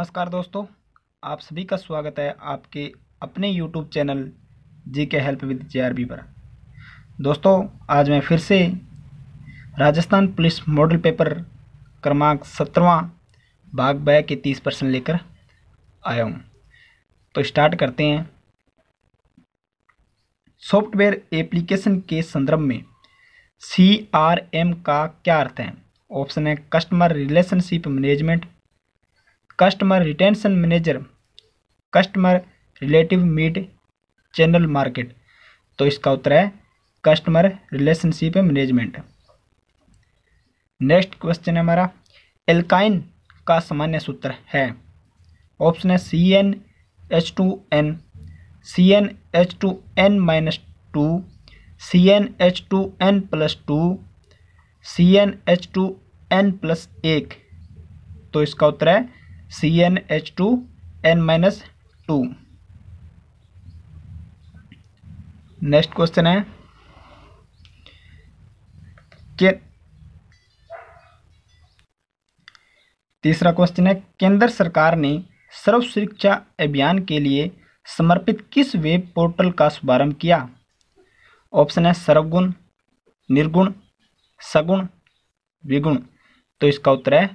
नमस्कार दोस्तों आप सभी का स्वागत है आपके अपने यूट्यूब चैनल जी के हेल्प विद जे पर दोस्तों आज मैं फिर से राजस्थान पुलिस मॉडल पेपर क्रमांक सत्रवा भाग बै के तीस परसेंट लेकर आया हूँ तो स्टार्ट करते हैं सॉफ्टवेयर एप्लीकेशन के संदर्भ में सी आर एम का क्या अर्थ है ऑप्शन है customer relationship management customer retention manager customer relative meet channel market तो इसका उत्तर है customer relationship management next question है हमारा एल्काइन का सामान्य सूत्र है ऑप्शन है C N H two N C N H two N minus two C N H two N plus two C N H two N plus एक तो इसका उत्तर है C N H two N minus to next question है के तीसरा question है केंद्र सरकार ने सर्व शिक्षा अभियान के लिए समर्पित किस वेब पोर्टल का शुभारंभ किया ऑप्शन है सर्वगुण निर्गुण सगुण विगुण तो इसका उत्तर है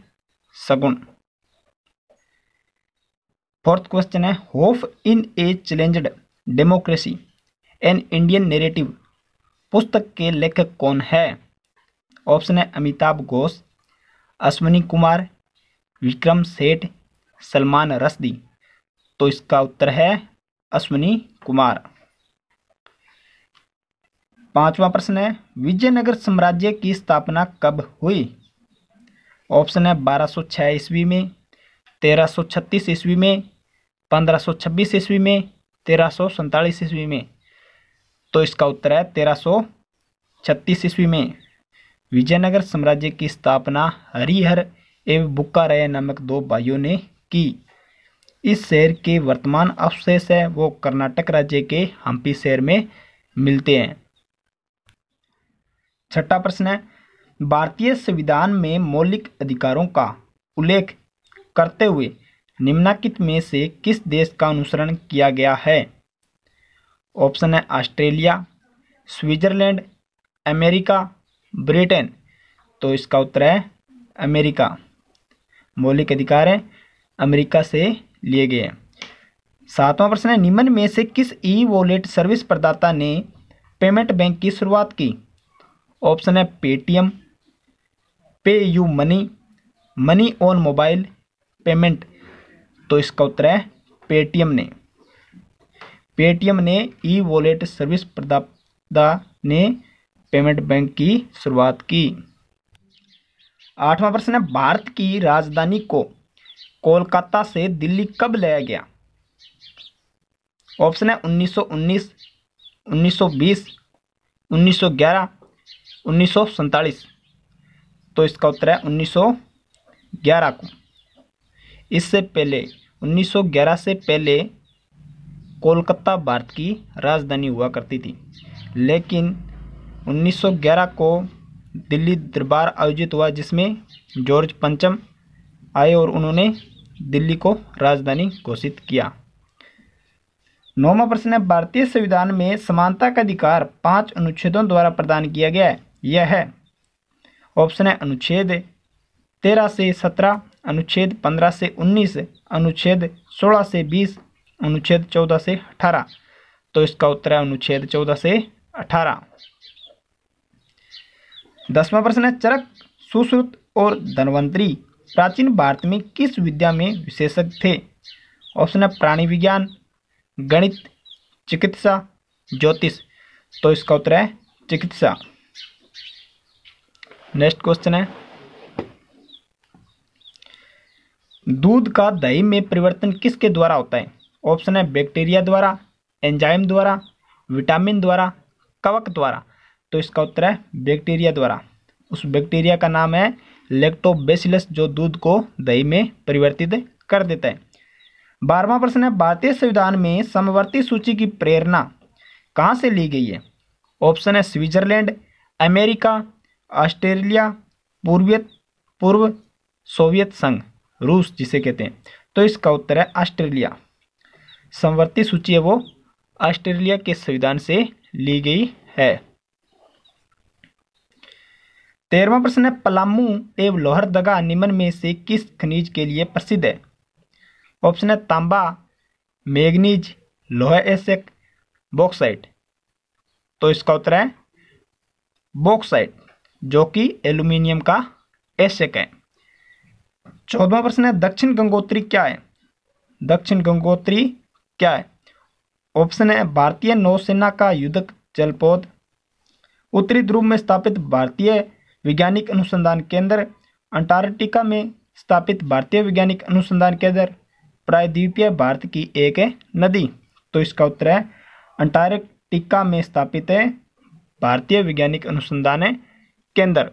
सगुण फोर्थ क्वेश्चन है hope in a challenged democracy an Indian narrative पुस्तक के लेखक कौन है ऑप्शन है अमिताभ घोष अश्विनी कुमार विक्रम सेठ सलमान रसदी तो इसका उत्तर है अश्विनी कुमार पांचवा प्रश्न है विजयनगर साम्राज्य की स्थापना कब हुई ऑप्शन है 1206 ईस्वी में 1336 ईस्वी में पंद्रह सौ छब्बीस ईस्वी में तेरह सौ सैंतालीस ईस्वी में तो इसका उत्तर है तेरह सौ छत्तीस ईस्वी में विजयनगर साम्राज्य की स्थापना हरिहर एवं बुक्का नामक दो भाइयों ने की इस शहर के वर्तमान अवशेष है वो कर्नाटक राज्य के हम्पी शहर में मिलते हैं छठा प्रश्न है भारतीय संविधान में मौलिक अधिकारों का उल्लेख करते हुए निम्नाकित में से किस देश का अनुसरण किया गया है ऑप्शन है ऑस्ट्रेलिया स्विट्जरलैंड अमेरिका ब्रिटेन तो इसका उत्तर है अमेरिका मौलिक अधिकार है अमेरिका से लिए गए हैं सातवां प्रश्न है निम्न में से किस ई वॉलेट सर्विस प्रदाता ने पेमेंट बैंक की शुरुआत की ऑप्शन है Paytm pay U money money on mobile payment तो इसका उत्तर है पेटीएम ने पेटीएम ने ई वॉलेट सर्विस प्रदाता ने पेमेंट बैंक की शुरुआत की आठवां प्रश्न है भारत की राजधानी को कोलकाता से दिल्ली कब लाया गया ऑप्शन है 1919, 1920, 1911, 1947 तो इसका उत्तर है 1911 को इससे पहले 1911 से पहले कोलकाता भारत की राजधानी हुआ करती थी लेकिन 1911 को दिल्ली दरबार आयोजित हुआ जिसमें जॉर्ज पंचम आए और उन्होंने दिल्ली को राजधानी घोषित किया नौवा प्रश्न है भारतीय संविधान में समानता का अधिकार पांच अनुच्छेदों द्वारा प्रदान किया गया है यह है ऑप्शन है अनुच्छेद तेरह से सत्रह अनुच्छेद 15 से 19 अनुच्छेद 16 से 20 अनुच्छेद 14 से 18 तो इसका उत्तर है अनुच्छेद 14 से 18 दसवां प्रश्न है चरक सुश्रुत और धनवंतरी प्राचीन भारत में किस विद्या में विशेषज्ञ थे ऑप्शन है प्राणी विज्ञान गणित चिकित्सा ज्योतिष तो इसका उत्तर है चिकित्सा नेक्स्ट क्वेश्चन है दूध का दही में परिवर्तन किसके द्वारा होता है ऑप्शन है बैक्टीरिया द्वारा एंजाइम द्वारा विटामिन द्वारा कवक द्वारा तो इसका उत्तर है बैक्टीरिया द्वारा उस बैक्टीरिया का नाम है लेक्टोबेसिलस जो दूध को दही में परिवर्तित कर देता है बारहवा प्रश्न है भारतीय संविधान में समवर्ती सूची की प्रेरणा कहाँ से ली गई है ऑप्शन है स्विट्जरलैंड अमेरिका ऑस्ट्रेलिया पूर्वियत पूर्व सोवियत संघ रूस जिसे कहते हैं तो इसका उत्तर है ऑस्ट्रेलिया संवर्ती सूची है वो ऑस्ट्रेलिया के संविधान से ली गई है तेरहवा प्रश्न है पलामू एवं लोहरदगा निम्न में से किस खनिज के लिए प्रसिद्ध है ऑप्शन है तांबा मैग्नीज लोहे एसेक बॉक्साइट तो इसका उत्तर है बॉक्साइट जो कि एल्यूमिनियम का एसेक है चौदवा प्रश्न है दक्षिण गंगोत्री क्या है दक्षिण गंगोत्री क्या है ऑप्शन है भारतीय नौसेना का युद्धक जलपोत उत्तरी ध्रुव में स्थापित भारतीय वैज्ञानिक अनुसंधान केंद्र अंटार्कटिका में स्थापित भारतीय वैज्ञानिक अनुसंधान केंद्र प्रायद्वीपीय भारत की एक नदी तो इसका उत्तर है अंटार्कटिका में स्थापित है भारतीय वैज्ञानिक अनुसंधान केंद्र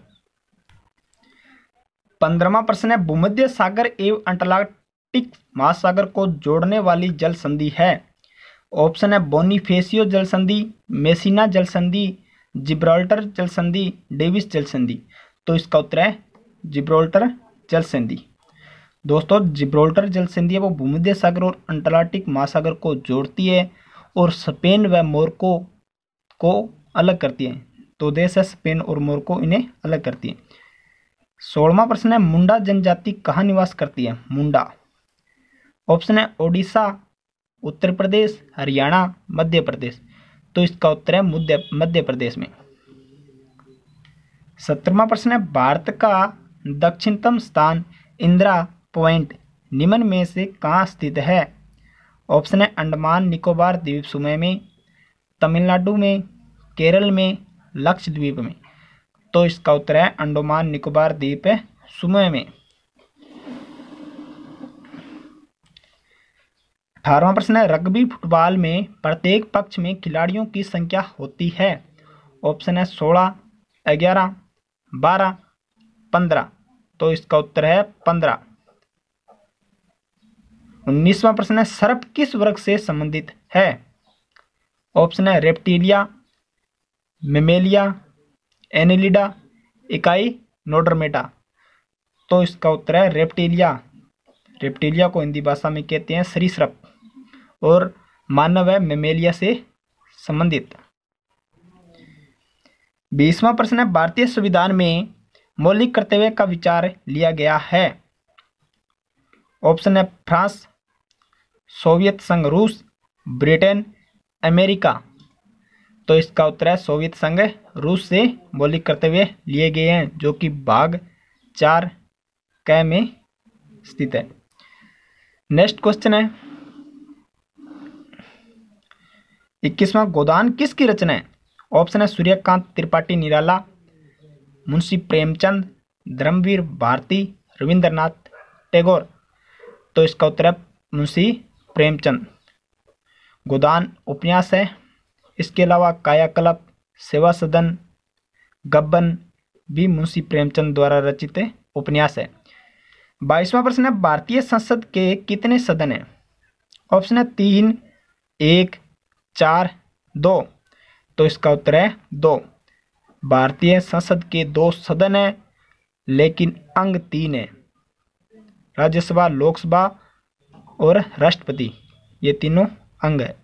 पंद्रवा प्रश्न है भूमध्य सागर एवं अंटार्कटिक महासागर को जोड़ने वाली जल संधि है ऑप्शन है बोनीफेसियो जल संधि मेसिना जल संधि जिब्रोल्टर जल संधि डेविस जल संधि तो इसका उत्तर है जिब्रोल्टर जल संधि दोस्तों जिब्रोल्टर जल संधि है वो भूमध्य सागर और अंटार्कटिक महासागर को जोड़ती है और स्पेन व मोरको को अलग करती है तो देश है स्पेन और मोरको इन्हें अलग करती है सोलवा प्रश्न है मुंडा जनजाति कहाँ निवास करती है मुंडा ऑप्शन है ओडिशा उत्तर प्रदेश हरियाणा मध्य प्रदेश तो इसका उत्तर है मध्य मध्य प्रदेश में सत्रहवा प्रश्न है भारत का दक्षिणतम स्थान इंदिरा पॉइंट निम्न में से कहाँ स्थित है ऑप्शन है अंडमान निकोबार द्वीप समूह में तमिलनाडु में केरल में लक्षद्वीप में तो इसका उत्तर है अंडोमान निकोबार द्वीप सुमय में अठारवा प्रश्न है रग्बी फुटबॉल में प्रत्येक पक्ष में खिलाड़ियों की संख्या होती है ऑप्शन है सोलह ग्यारह बारह पंद्रह तो इसका उत्तर है पंद्रह उन्नीसवा प्रश्न है सर्प किस वर्ग से संबंधित है ऑप्शन है रेप्टीलिया मेमेलिया एनेलिडा इकाई नोडरमेटा तो इसका उत्तर है रेप्टिलिया रेप्टिलिया को हिंदी भाषा में कहते हैं सरीसृप और मानव है मेमेलिया से संबंधित बीसवा प्रश्न है भारतीय संविधान में मौलिक कर्तव्य का विचार लिया गया है ऑप्शन है फ्रांस सोवियत संघ रूस ब्रिटेन अमेरिका तो इसका उत्तर है सोवियत संघ रूस से बॉलिंग करते हुए लिए गए हैं जो कि भाग चार कै में स्थित है नेक्स्ट क्वेश्चन है इक्कीसवां गोदान किसकी रचना है ऑप्शन है सूर्यकांत त्रिपाठी निराला मुंशी प्रेमचंद धर्मवीर भारती रविंद्रनाथ टैगोर तो इसका उत्तर है मुंशी प्रेमचंद गोदान उपन्यास है इसके अलावा कायाकल्प सेवा सदन गब्बन भी मुंशी प्रेमचंद द्वारा रचित उपन्यास है बाईसवां प्रश्न है भारतीय संसद के कितने सदन हैं ऑप्शन है तीन एक चार दो तो इसका उत्तर है दो भारतीय संसद के दो सदन हैं लेकिन अंग तीन है राज्यसभा लोकसभा और राष्ट्रपति ये तीनों अंग है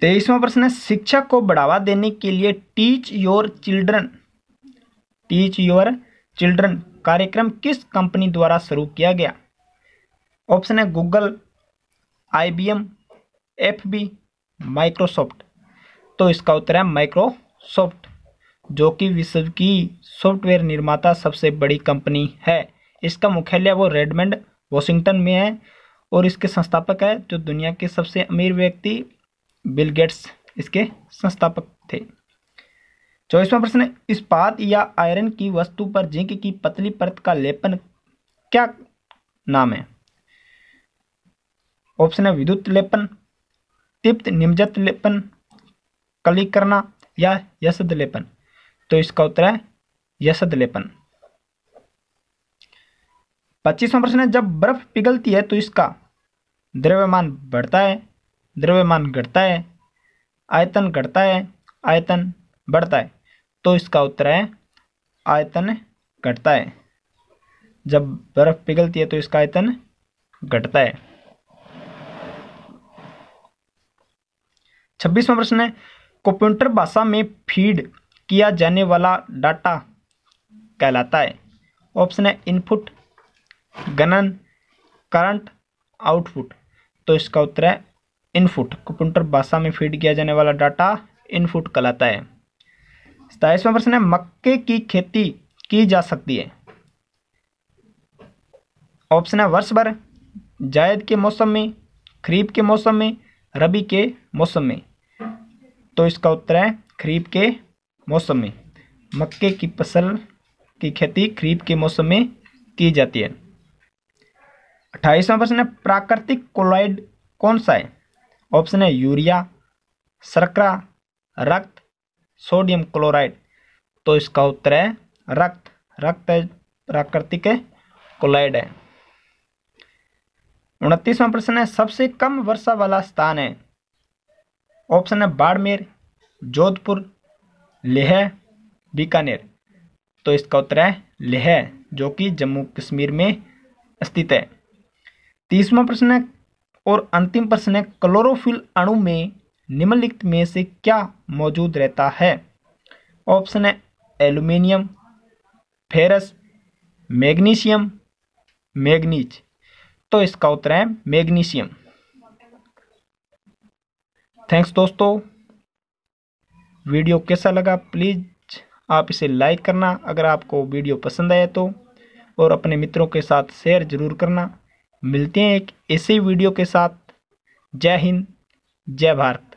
तेईसवा प्रश्न है शिक्षा को बढ़ावा देने के लिए teach your children teach your children कार्यक्रम किस कंपनी द्वारा शुरू किया गया ऑप्शन है गूगल आईबीएम, एफबी, माइक्रोसॉफ्ट तो इसका उत्तर है माइक्रोसॉफ्ट जो कि विश्व की सॉफ्टवेयर निर्माता सबसे बड़ी कंपनी है इसका मुख्यालय वो रेडमंड वॉशिंगटन में है और इसके संस्थापक है जो दुनिया के सबसे अमीर व्यक्ति बिल गेट्स इसके संस्थापक थे चौबीसवा प्रश्न इस इस्पात या आयरन की वस्तु पर जिंक की पतली परत का लेपन क्या नाम है ऑप्शन है विद्युत लेपन तिप्त निमजत लेपन कली करना या यशद लेपन तो इसका उत्तर है यशद लेपन पच्चीसवां प्रश्न है जब बर्फ पिघलती है तो इसका द्रव्यमान बढ़ता है द्रव्यमान घटता है आयतन घटता है आयतन बढ़ता है तो इसका उत्तर है आयतन घटता है जब बर्फ़ पिघलती है तो इसका आयतन घटता है छब्बीसवा प्रश्न है कंप्यूटर भाषा में फीड किया जाने वाला डाटा कहलाता है ऑप्शन है इनपुट गणन करंट आउटपुट तो इसका उत्तर है इनपुट कंप्यूटर भाषा में फीड किया जाने वाला डाटा इनपुट कहलाता है सताइसवा प्रश्न है मक्के की खेती की जा सकती है ऑप्शन है वर्ष भर जायद के मौसम में खरीफ के मौसम में रबी के मौसम में तो इसका उत्तर है खरीफ के मौसम में मक्के की फसल की खेती खरीफ के मौसम में की जाती है अट्ठाईसवा प्रश्न है प्राकृतिक कोलाइड कौन सा है ऑप्शन है यूरिया सरकरा रक्त सोडियम क्लोराइड तो इसका उत्तर है रक्त रक्त प्राकृतिक क्लोराइड है उनतीसवां प्रश्न है सबसे कम वर्षा वाला स्थान है ऑप्शन है बाड़मेर जोधपुर लेह बीकानेर तो इसका उत्तर है लेह जो कि जम्मू कश्मीर में स्थित है तीसवा प्रश्न है और अंतिम प्रश्न है क्लोरोफिल अणु में निम्नलिखित में से क्या मौजूद रहता है ऑप्शन है एल्यूमिनियम फेरस मैग्नीशियम मैग्नीज तो इसका उत्तर है मैग्नीशियम थैंक्स दोस्तों वीडियो कैसा लगा प्लीज़ आप इसे लाइक करना अगर आपको वीडियो पसंद आए तो और अपने मित्रों के साथ शेयर ज़रूर करना मिलते हैं एक ऐसे वीडियो के साथ जय हिंद जय भारत